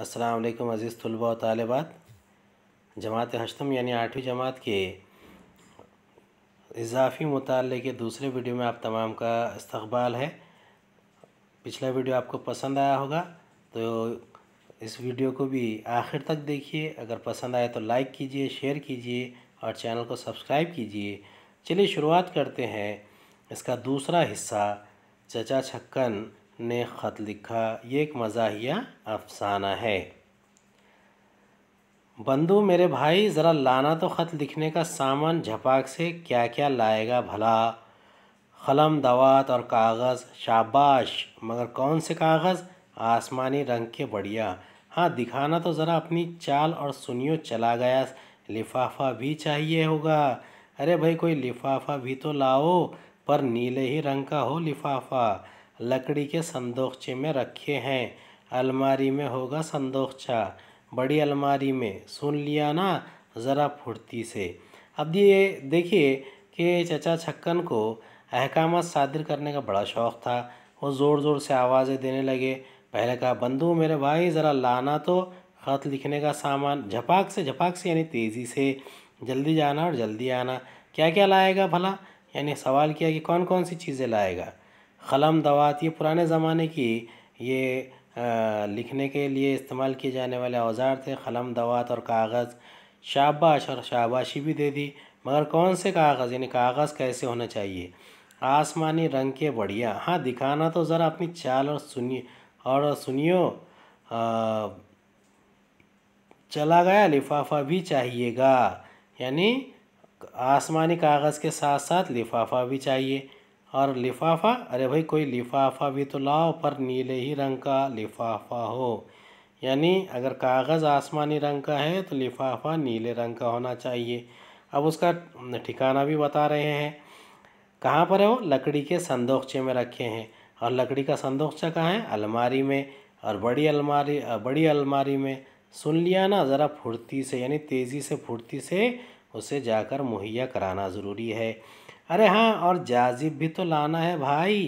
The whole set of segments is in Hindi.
अस्सलाम अज़ीज़ तलबा और तालबात जमात हशतम यानी आठवीं जमात के इजाफ़ी मुताले के दूसरे वीडियो में आप तमाम का इस्तबाल है पिछला वीडियो आपको पसंद आया होगा तो इस वीडियो को भी आखिर तक देखिए अगर पसंद आए तो लाइक कीजिए शेयर कीजिए और चैनल को सब्सक्राइब कीजिए चलिए शुरुआत करते हैं इसका दूसरा हिस्सा चचा छक्कन ने ख़त लिखा ये एक मज़ाहिया अफसाना है बंधु मेरे भाई ज़रा लाना तो ख़त लिखने का सामान झपाक से क्या क्या लाएगा भला कलम दवात और कागज़ शाबाश मगर कौन से कागज़ आसमानी रंग के बढ़िया हाँ दिखाना तो ज़रा अपनी चाल और सुनियो चला गया लिफाफा भी चाहिए होगा अरे भाई कोई लिफाफा भी तो लाओ पर नीले ही रंग का हो लिफाफा लकड़ी के संदोखचे में रखे हैं अलमारी में होगा संदोखचा बड़ी अलमारी में सुन लिया ना ज़रा फुर्ती से अब ये देखिए कि चचा छक्कन को अहकाम शादिर करने का बड़ा शौक़ था वो ज़ोर ज़ोर से आवाज़ें देने लगे पहले कहा बंधु मेरे भाई ज़रा लाना तो ख़त लिखने का सामान झपाक से झपाक से यानी तेज़ी से जल्दी जाना और जल्दी आना क्या क्या लाएगा भला यानी सवाल किया कि कौन कौन सी चीज़ें लाएगा क़लम दवात ये पुराने ज़माने की ये आ, लिखने के लिए इस्तेमाल किए जाने वाले औज़ार थे क़लम दवात और कागज़ शाबाश और शाबाशी भी दे दी मगर कौन से कागज़ यानी कागज़ कैसे होने चाहिए आसमानी रंग के बढ़िया हाँ दिखाना तो ज़रा अपनी चाल और सुनिए और सुनियो आ, चला गया लिफाफा भी चाहिएगा यानी आसमानी कागज़ के साथ साथ लिफाफा भी चाहिए और लिफाफा अरे भाई कोई लिफाफा भी तो लाओ पर नीले ही रंग का लिफाफा हो यानी अगर कागज़ आसमानी रंग का है तो लिफाफा नीले रंग का होना चाहिए अब उसका ठिकाना भी बता रहे हैं कहाँ पर है वो लकड़ी के संदोखचे में रखे हैं और लकड़ी का संदोखचा कहाँ है अलमारी में और बड़ी अलमारी बड़ी अलमारी में सुन लिया ना ज़रा फुर्ती से यानी तेज़ी से फुर्ती से उसे जाकर मुहैया कराना ज़रूरी है अरे हाँ और जाजिब भी तो लाना है भाई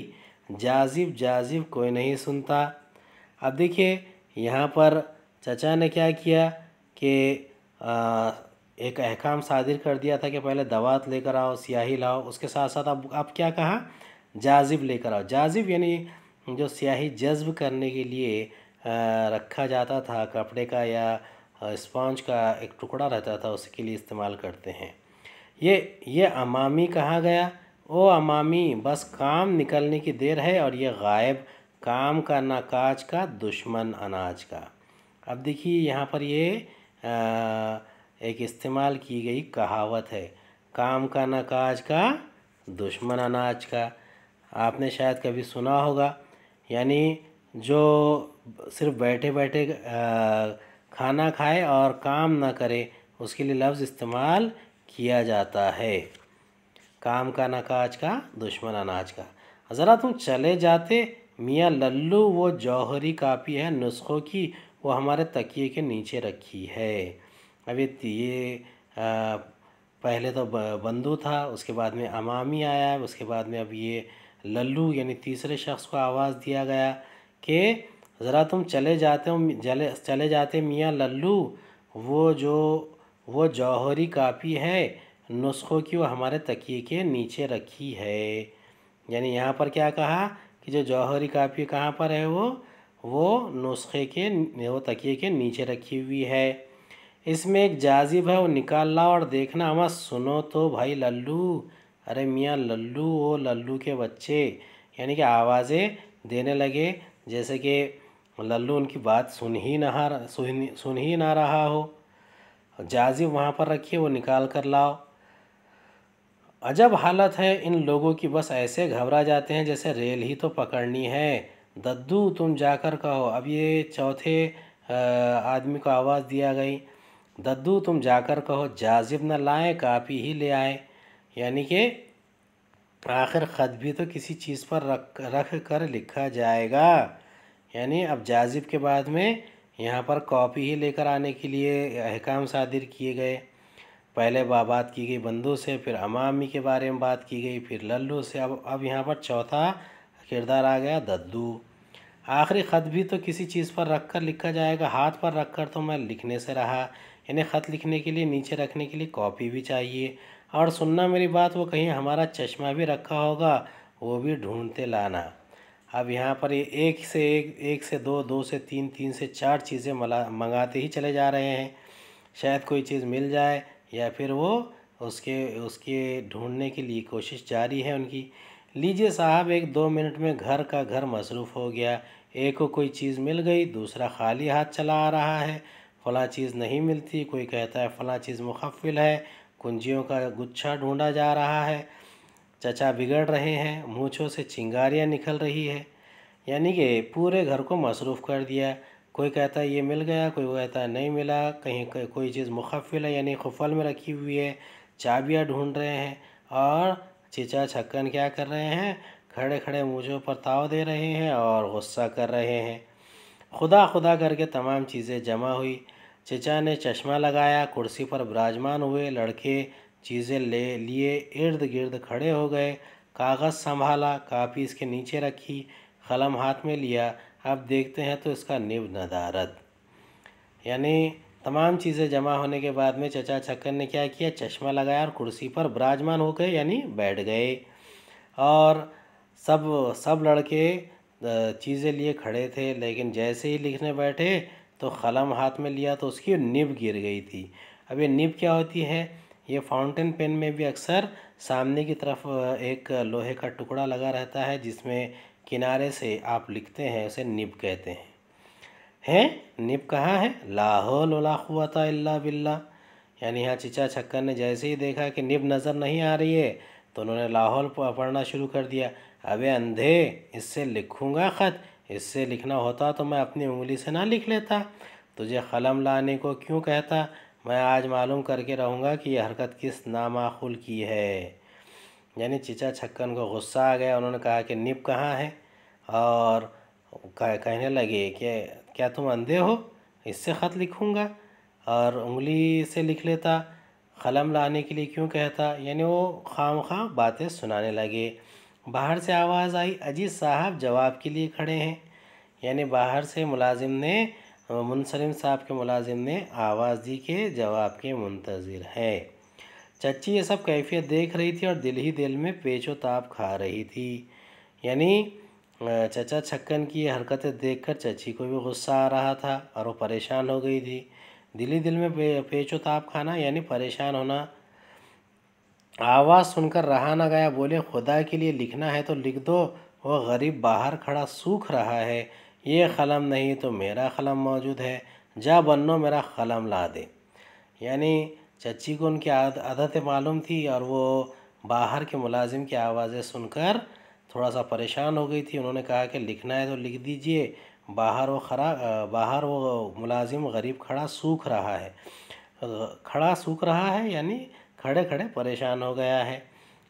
जाजिब जाजिब कोई नहीं सुनता अब देखिए यहाँ पर चचा ने क्या किया कि एक अहकाम शादिर कर दिया था कि पहले दवात लेकर आओ स्याही लाओ उसके साथ साथ अब आप क्या कहा जाजिब लेकर आओ जाजिब यानी जो स्याही जज्ब करने के लिए रखा जाता था कपड़े का या स्पॉन्ज का एक टुकड़ा रहता था उसके लिए इस्तेमाल करते हैं ये ये अमामी कहा गया ओ अमामी बस काम निकलने की देर है और ये गायब काम का नाकाज का दुश्मन अनाज का अब देखिए यहाँ पर ये आ, एक इस्तेमाल की गई कहावत है काम का नाकाज का दुश्मन अनाज का आपने शायद कभी सुना होगा यानी जो सिर्फ बैठे बैठे खाना खाए और काम ना करे उसके लिए लफ्ज़ इस्तेमाल किया जाता है काम का नकाज का दुश्मन अनाज का ज़रा तुम चले जाते मियाँ लल्लू वो जौहरी कापी है नुस्खों की वो हमारे तकिए के नीचे रखी है अभी ये आ, पहले तो बंदू था उसके बाद में अमामी आया उसके बाद में अब ये लल्लू यानी तीसरे शख्स को आवाज़ दिया गया कि ज़रा तुम चले जाते हो चले चले जाते मियाँ लल्लू वो जो वो जौहरी काफ़ी है नुस्खों की वो हमारे तकिए के नीचे रखी है यानी यहाँ पर क्या कहा कि जो जौहरी कापी कहाँ पर है वो वो नुस्खे के वो तकिए के नीचे रखी हुई है इसमें एक जाजिब है वो निकालना और देखना हम सुनो तो भाई लल्लू अरे मियाँ लल्लू वो लल्लू के बच्चे यानी कि आवाज़ें देने लगे जैसे कि लल्लू उनकी बात सुन ही ना सुन ही ना रहा हो जाजिब वहाँ पर रखिए वो निकाल कर लाओ अजब हालत है इन लोगों की बस ऐसे घबरा जाते हैं जैसे रेल ही तो पकड़नी है दद्दू तुम जाकर कहो अब ये चौथे आदमी को आवाज़ दिया गई दद्दू तुम जाकर कहो जाजिब न लाए काफ़ी ही ले आए यानी कि आखिर ख़त भी तो किसी चीज़ पर रख रख कर लिखा जाएगा यानी अब जाजिब के बाद में यहाँ पर कॉपी ही लेकर आने के लिए अहकाम शादिर किए गए पहले बात की गई बंधु से फिर अमामी के बारे में बात की गई फिर लल्लू से अब अब यहाँ पर चौथा किरदार आ गया दद्दू आखिरी ख़त भी तो किसी चीज़ पर रख कर लिखा जाएगा हाथ पर रख कर तो मैं लिखने से रहा यानी ख़त लिखने के लिए नीचे रखने के लिए कॉपी भी चाहिए और सुनना मेरी बात वो कहीं हमारा चश्मा भी रखा होगा वो भी ढूंढते लाना अब यहाँ पर ये एक से एक एक से दो दो से तीन तीन से चार चीज़ें मला मंगाते ही चले जा रहे हैं शायद कोई चीज़ मिल जाए या फिर वो उसके उसके ढूंढने के लिए कोशिश जारी है उनकी लीजिए साहब एक दो मिनट में घर का घर मसरूफ़ हो गया एक को कोई चीज़ मिल गई दूसरा खाली हाथ चला आ रहा है फ़लाँ चीज़ नहीं मिलती कोई कहता है फला चीज़ मुखफिल है कुंजियों का गुच्छा ढूंढा जा रहा है चचा बिगड़ रहे हैं मूँछों से चिंगारियाँ निकल रही है यानी कि पूरे घर को मसरूफ़ कर दिया कोई कहता है ये मिल गया कोई कहता है नहीं मिला कहीं कोई चीज़ मुखफिल है यानी खुफल में रखी हुई है चाबियाँ ढूंढ रहे हैं और चिचा छक्कन क्या कर रहे हैं खड़े खड़े मूँछों पर ताव दे रहे हैं और गुस्सा कर रहे हैं खुदा खुदा करके तमाम चीज़ें जमा हुई चिचा ने चश्मा लगाया कुर्सी पर विराजमान हुए लड़के चीज़ें ले लिए इर्द गिर्द खड़े हो गए कागज़ संभाला काफ़ी इसके नीचे रखी कलम हाथ में लिया अब देखते हैं तो इसका निब नदारत यानी तमाम चीज़ें जमा होने के बाद में चचा छक्कर ने क्या किया चश्मा लगाया और कुर्सी पर विराजमान हो गए यानी बैठ गए और सब सब लड़के चीज़ें लिए खड़े थे लेकिन जैसे ही लिखने बैठे तो कलम हाथ में लिया तो उसकी निब गिर गई थी अब ये निब क्या होती है ये फाउंटेन पेन में भी अक्सर सामने की तरफ एक लोहे का टुकड़ा लगा रहता है जिसमें किनारे से आप लिखते हैं उसे निब कहते हैं हैं निब कहाँ है लाहौल था अल्ला बिल्ला यानी यहाँ चिचा छक्कर ने जैसे ही देखा कि निब नज़र नहीं आ रही है तो उन्होंने लाहौल पढ़ना शुरू कर दिया अबे अंधे इससे लिखूँगा ख़त इससे लिखना होता तो मैं अपनी उंगली से ना लिख लेता तुझे कलम लाने को क्यों कहता मैं आज मालूम करके रहूँगा कि यह हरकत किस नामाखुल की है यानी चिचा छक्कन को गुस्सा आ गया उन्होंने कहा कि निप कहाँ है और कहने लगे कि क्या तुम अंधे हो इससे ख़त लिखूँगा और उंगली से लिख लेता कलम लाने के लिए क्यों कहता यानी वो खाम खाम बातें सुनाने लगे बाहर से आवाज़ आई अजीत साहब जवाब के लिए खड़े हैं यानी बाहर से मुलाजिम ने मुनसलिम साहब के मुलाजिम ने आवाज़ दी के जवाब के मुंतज़िर है चच्ची ये सब कैफियत देख रही थी और दिल ही दिल में पेचो ताप खा रही थी यानी चचा छक्कन की ये हरकतें देखकर चची को भी गुस्सा आ रहा था और वो परेशान हो गई थी दिली दिल में पेचो ताप खाना यानी परेशान होना आवाज़ सुनकर रहा ना गया बोले खुदा के लिए लिखना है तो लिख दो वह गरीब बाहर खड़ा सूख रहा है ये कलम नहीं तो मेरा कलम मौजूद है जा बनो मेरा कलम ला दे यानी चच्ची को उनकी आदतें मालूम थी और वो बाहर के मुलाजिम की आवाज़ें सुनकर थोड़ा सा परेशान हो गई थी उन्होंने कहा कि लिखना है तो लिख दीजिए बाहर वो खरा बाहर वो मुलाजिम गरीब खड़ा सूख रहा है खड़ा सूख रहा है यानी खड़े खड़े परेशान हो गया है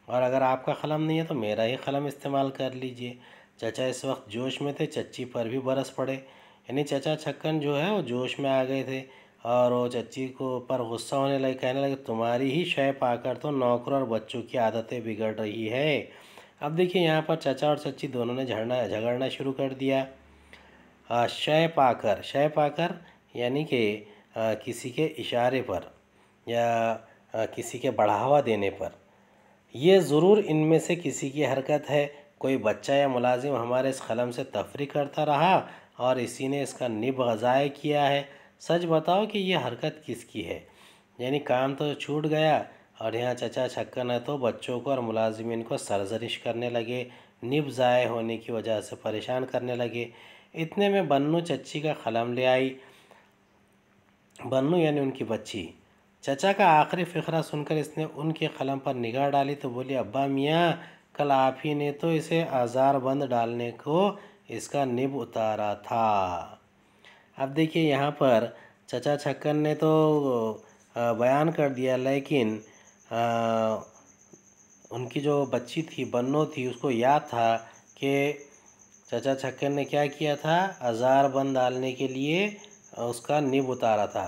और अगर आपका कलम नहीं है तो मेरा ही कलम इस्तेमाल कर लीजिए चचा इस वक्त जोश में थे चच्ची पर भी बरस पड़े यानी चचा छक्कन जो है वो जोश में आ गए थे और वो चच्ची को पर गुस्सा होने लगे कहने लगे तुम्हारी ही शय पाकर तो नौकर और बच्चों की आदतें बिगड़ रही है अब देखिए यहाँ पर चचा और चच्ची दोनों ने झड़ना झगड़ना शुरू कर दिया शय पाकर शय पाकर यानी कि किसी के इशारे पर या किसी के बढ़ावा देने पर यह ज़रूर इनमें से किसी की हरकत है कोई बच्चा या मुलाजिम हमारे इस कलम से तफरी करता रहा और इसी ने इसका निब गज़ाय किया है सच बताओ कि यह हरकत किसकी है यानी काम तो छूट गया और यहाँ चचा छक्कर न तो बच्चों को और मुलाजमिन को सरजरिश करने लगे निब ज़ाय होने की वजह से परेशान करने लगे इतने में बन्नू चच्ची का कलम ले आई बन्नू यानी उनकी बच्ची चचा का आखिरी फ़िकरा सुनकर इसने उनके कलम पर निगाह डाली तो बोली अब्बा मियाँ कलाफी ने तो इसे आज़ार बंद डालने को इसका निब उतारा था अब देखिए यहाँ पर चचा छक्कन ने तो बयान कर दिया लेकिन आ, उनकी जो बच्ची थी बन्नो थी उसको याद था कि चचा छक्कन ने क्या किया था आज़ार बंद डालने के लिए उसका निब उतारा था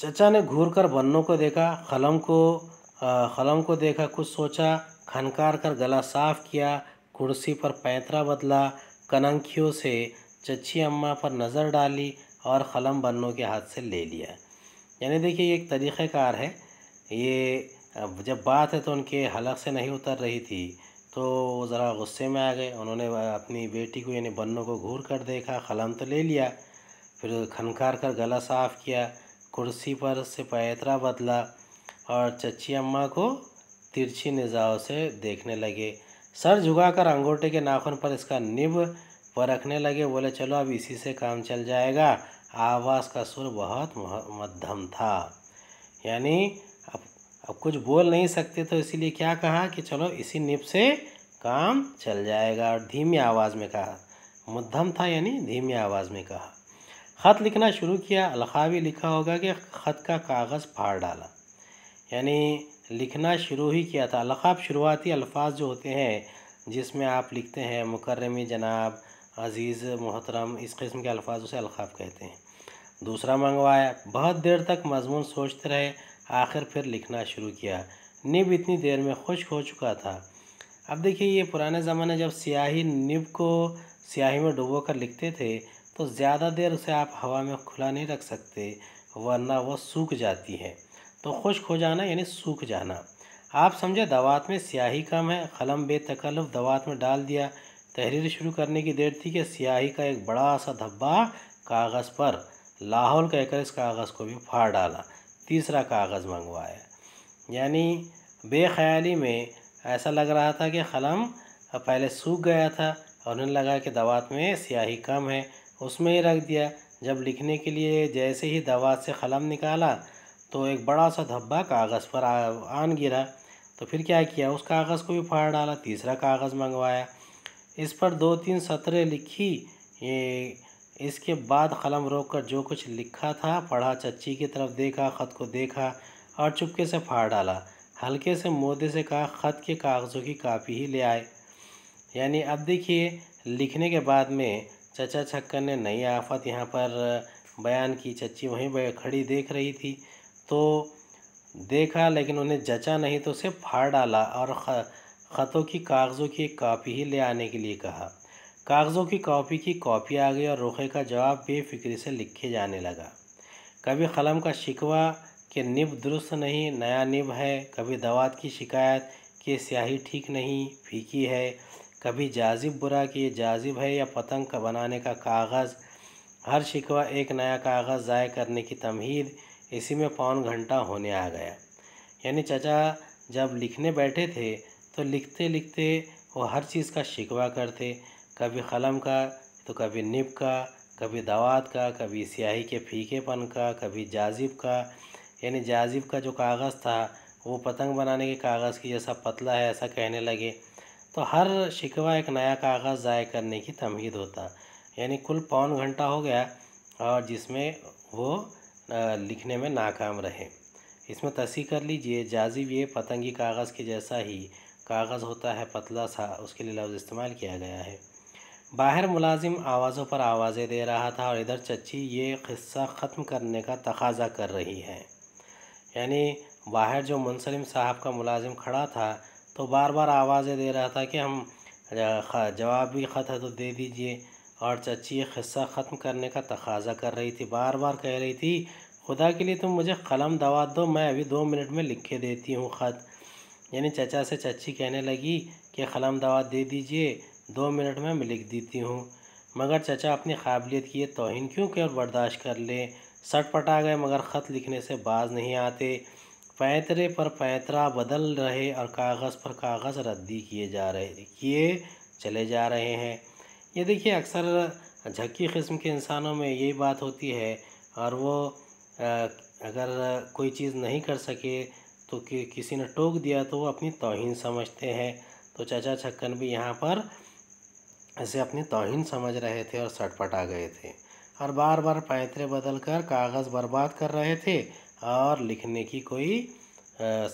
चचा ने घूर कर बन्नो को देखा कलम को कलम को देखा कुछ सोचा खनकार कर गला साफ किया कुर्सी पर पैंतरा बदला कनंखियों से चच्ची अम्मा पर नज़र डाली और कलम बन्नों के हाथ से ले लिया यानी देखिए ये एक तरीक़ाकार है ये जब बात है तो उनके हलक से नहीं उतर रही थी तो वो ज़रा गुस्से में आ गए उन्होंने अपनी बेटी को यानी बन्नों को घूर कर देखा कलम तो ले लिया फिर खनकार कर गला साफ़ किया कुर्सी पर से पैतरा बदला और चची अम्मा को तिरछी निजाओं से देखने लगे सर झुकाकर अंगूठे के नाखून पर इसका निब परखने लगे बोले चलो अब इसी से काम चल जाएगा आवाज़ का सुर बहुत मध्यम था यानी अब अब कुछ बोल नहीं सकते तो इसीलिए क्या कहा कि चलो इसी निब से काम चल जाएगा और धीमी आवाज़ में कहा मध्यम था यानी धीमी आवाज़ में कहा ख़त लिखना शुरू किया अलखावी लिखा होगा कि ख़त का कागज़ फाड़ डाला यानी लिखना शुरू ही किया था लखाब शुरुआती अल्फाज जो होते हैं जिसमें आप लिखते हैं मुकर्रमी जनाब अज़ीज़ मोहतरम इस किस्म के अल्फाज उसे अलखाब कहते हैं दूसरा मंगवाया बहुत देर तक मजमून सोचते रहे आखिर फिर लिखना शुरू किया निब इतनी देर में खुश्क हो चुका था अब देखिए ये पुराने ज़माने जब स्याही निब को स्याही में डुबो कर लिखते थे तो ज़्यादा देर उसे आप हवा में खुला नहीं रख सकते वरना वह सूख जाती है तो खुश्क हो जाना यानी सूख जाना आप समझे दवात में स्याही कम है कलम बेतकल्फ दवात में डाल दिया तहरीर शुरू करने की देर थी कि स्याही का एक बड़ा सा धब्बा कागज़ पर लाहौल कहकर इस कागज़ को भी फाड़ डाला तीसरा कागज़ मंगवाया यानी बेख्याली में ऐसा लग रहा था कि कलम पहले सूख गया था और उन्हें लगा कि दवात में स्याही कम है उसमें ही रख दिया जब लिखने के लिए जैसे ही दवात से कलम निकाला तो एक बड़ा सा धब्बा कागज़ पर आन गिरा तो फिर क्या किया उस कागज़ को भी फाड़ डाला तीसरा कागज़ मंगवाया इस पर दो तीन सतरें लिखी ये इसके बाद कलम रोक कर जो कुछ लिखा था पढ़ा चच्ची की तरफ देखा ख़त को देखा और चुपके से फाड़ डाला हल्के से मोदे से कहा ख़त के कागज़ों की कापी ही ले आए यानी अब देखिए लिखने के बाद में चचा छक्कर ने नई आफत यहाँ पर बयान की चच्ची वहीं खड़ी देख रही थी तो देखा लेकिन उन्हें जचा नहीं तो उसे फाड़ डाला और ख़तों की कागज़ों की एक कापी ही ले आने के लिए कहा कागज़ों की कॉपी की कॉपी आ गई और रुखे का जवाब बेफिक्री से लिखे जाने लगा कभी कलम का शिकवा कि निब दुरुस्त नहीं नया निब है कभी दवात की शिकायत कि स्याही ठीक नहीं फीकी है कभी जाजिब बुरा कि ये जाजिब है या पतंग का बनाने का कागज़ हर शिकवा एक नया कागज़ ज़ाय करने की तमहीद इसी में पौन घंटा होने आ गया यानी चाचा जब लिखने बैठे थे तो लिखते लिखते वो हर चीज़ का शिकवा करते कभी कलम का तो कभी निब का कभी दवात का कभी स्याही के फीकेपन का कभी जाजिब का यानी जाजिब का जो कागज़ था वो पतंग बनाने के कागज़ की जैसा पतला है ऐसा कहने लगे तो हर शिकवा एक नया कागज़ ज़ाय करने की तमहीद होता यानी कुल पौन घंटा हो गया और जिसमें वो लिखने में नाकाम रहे इसमें तसी कर लीजिए जाजिब ये पतंगी कागज़ के जैसा ही कागज़ होता है पतला सा उसके लिए लफ्ज़ इस्तेमाल किया गया है बाहर मुलाजिम आवाज़ों पर आवाज़ें दे रहा था और इधर चच्ची ये क़स्सा ख़त्म करने का तकाजा कर रही है यानी बाहर जो मुनसलिम साहब का मुलाजिम खड़ा था तो बार बार आवाज़ें दे रहा था कि हम जवाब भी ख़त है तो दे दीजिए और चची ये क़स्सा ख़त्म करने का तकाजा कर रही थी बार बार कह रही थी खुदा के लिए तुम मुझे कलम दवा दो मैं अभी दो मिनट में लिख के देती हूँ ख़त यानी चचा से चची कहने लगी कि कलम दवा दे दीजिए दो मिनट में मैं लिख देती हूँ मगर चचा अपनी काबिलियत की तोहन क्यों क्यों बर्दाश्त कर ले सटपटा गए मगर ख़त लिखने से बाज नहीं आते पैतरे पर पैतरा बदल रहे और कागज़ पर कागज़ रद्दी किए जा रहे किए चले जा रहे हैं ये देखिए अक्सर झक्की किस्म के इंसानों में यही बात होती है और वो अगर कोई चीज़ नहीं कर सके तो कि किसी ने टोक दिया तो वो अपनी तोहन समझते हैं तो चाचा छक्कन भी यहाँ पर ऐसे अपनी तोहन समझ रहे थे और सटपट आ गए थे और बार बार पैतरे बदल कर कागज़ बर्बाद कर रहे थे और लिखने की कोई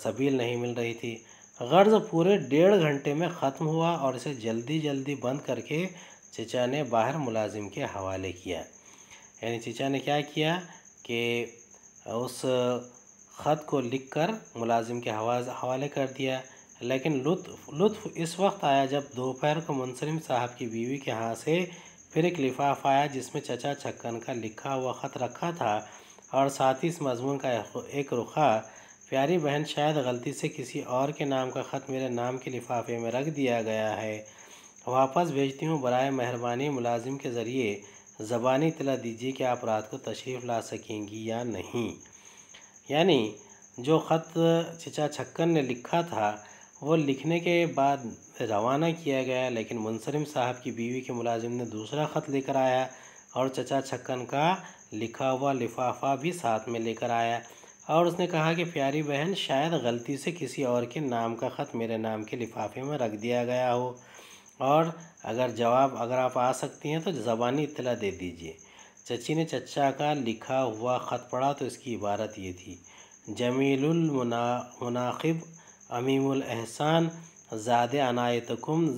सबील नहीं मिल रही थी गर्ज पूरे डेढ़ घंटे में ख़त्म हुआ और इसे जल्दी जल्दी बंद करके चचा ने बाहर मुलाजिम के हवाले किया यानी चचा ने क्या किया कि उस ख़त को लिख कर मुलाजिम के हवाले कर दिया लेकिन लुत्फ लुत्फ इस वक्त आया जब दोपहर को मुंसलिम साहब की बीवी के हाथ से फिर एक लिफाफ़ आया जिसमें चचा छक्कन का लिखा हुआ ख़त रखा था और साथ ही इस मजमून का एक रुखा प्यारी बहन शायद गलती से किसी और के नाम का ख़त मेरे नाम के लिफाफे में रख दिया गया है वापस भेजती हूँ बरए मेहरबानी मुलाजिम के ज़रिए ज़बानी इतला दीजिए कि आप रात को तशरीफ़ ला सकेंगी या नहीं यानी जो ख़त चचा छक्कन ने लिखा था वो लिखने के बाद रवाना किया गया लेकिन मुंसरिम साहब की बीवी के मुलाजिम ने दूसरा ख़त लेकर आया और चचा छक्कन का लिखा हुआ लिफाफा भी साथ में लेकर आया और उसने कहा कि प्यारी बहन शायद गलती से किसी और के नाम का ख़त मेरे नाम के लिफाफे में रख दिया गया हो और अगर जवाब अगर आप आ सकती हैं तो ज़बानी इतला दे दीजिए चची ने चचा का लिखा हुआ ख़त पढ़ा तो इसकी इबारत ये थी जमीलमना मुनाखब अमीमलहसान ज़ाद अनायतकुम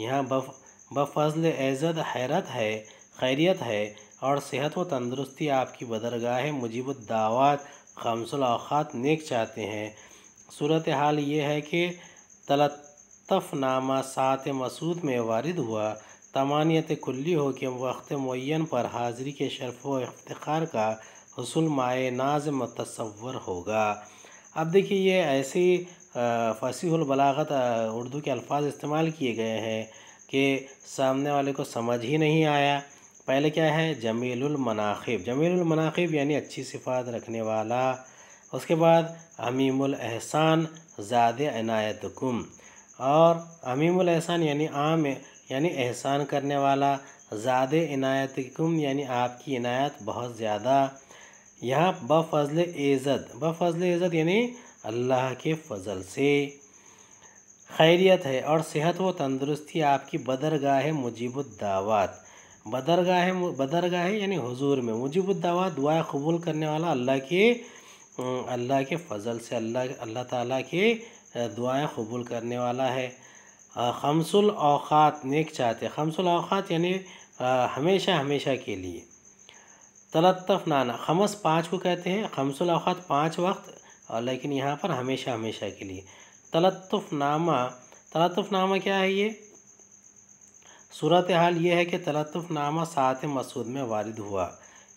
यहाँ बफ बफल एजद हैरत है खैरियत है और सेहत व तंदरुस्ती आपकी बदरगाह मुजीबदावात खमसलाखात नेक चाहते हैं सूरत हाल ये है कि तलत तफ़नामा सात मसूद में वारद हुआ तमानियत खुली हो कि वक्त मुन पर हाज़री के शरफ़ व का हसन माय नाज मतवर होगा अब देखिए ये ऐसे फसीबलागत उर्दू के अल्फाज इस्तेमाल किए गए हैं कि सामने वाले को समझ ही नहीं आया पहले क्या है जमीलमनाखिब जमीलमनाखिब यानी अच्छी सिफात रखने वाला उसके बाद हमीमल ज़्यादा अनायत गुम और अमीमुल एहसान यानी आम यानी एहसान करने वाला ज़्यादा कम यानी आपकी इनायत बहुत ज़्यादा यहाँ बफजल एज़त फजल एज़त यानी अल्लाह के फजल से खैरियत है और सेहत व तंदुरुस्ती आपकी बदरगाह मुजीबुद्दावत बदरगाह बदरगाह यानी हुजूर में मुजीबुद्दावत दुआ कबूल करने वाला अल्लाह के अल्लाह के फजल से अल्लाह अल्लाह ताला के दुआएं कबूल करने वाला है खमसुल नेक चाहते खमसुल अवक़ात यानी हमेशा हमेशा के लिए तलतफ़ नाना खमस पाँच को कहते हैं खमसुल अवक़ात पाँच वक्त और लेकिन यहाँ पर हमेशा हमेशा के लिए तलत्फ़नामा नामा क्या है ये सूरत हाल ये है कि नामा सात मसूद में वारद हुआ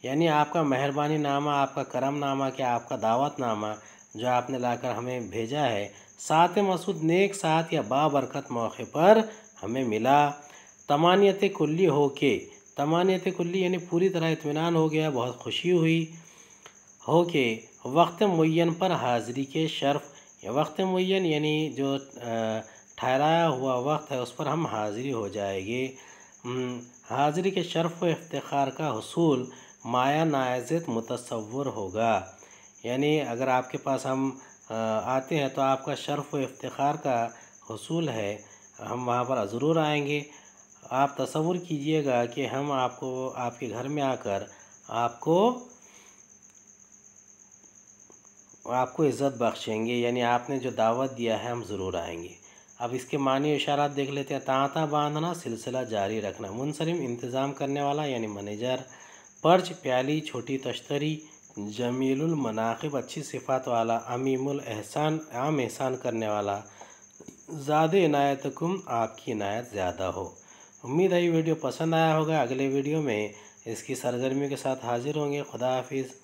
यानी आपका मेहरबानी नामा आपका करम नामा क्या आपका दावत नामा जो आपने लाकर हमें भेजा है सात मसूद नेक साथ या बाबरकत मौके पर हमें मिला तमानियत कुल्ली हो के तमानियत कुल्ली यानी पूरी तरह इतमान हो गया बहुत खुशी हुई हो के वक्त मुन पर हाज़िरी के शर्फ वक्त मुन यानी जो ठहराया हुआ वक्त है उस पर हम हाज़िरी हो जाएंगे हाज़िरी के शर्फ व इफ्तार का हसूल माया नायज़ मुतसवर होगा यानी अगर आपके पास हम आते हैं तो आपका शर्फ़ व इफ्तार का हसूल है हम वहाँ पर ज़रूर आएंगे आप तस्वुर कीजिएगा कि हम आपको आपके घर में आकर आपको आपको इज़्ज़त बख्शेंगे यानी आपने जो दावत दिया है हम ज़रूर आएंगे अब इसके मानी इशारा देख लेते हैं तांता बांधना सिलसिला जारी रखना मुनसरम इंतज़ाम करने वाला यानी मैनेजर पर्च प्याली छोटी तश्तरी जमीलुल मनाक़ब अच्छी सिफ़ात वाला अमीमुल एहसान आम एहसान करने वाला ज़्यादा इनायत कम आपकी इनायत ज़्यादा हो उम्मीद है ये वीडियो पसंद आया होगा अगले वीडियो में इसकी सरगर्मी के साथ हाज़िर होंगे खुदा हाफिज़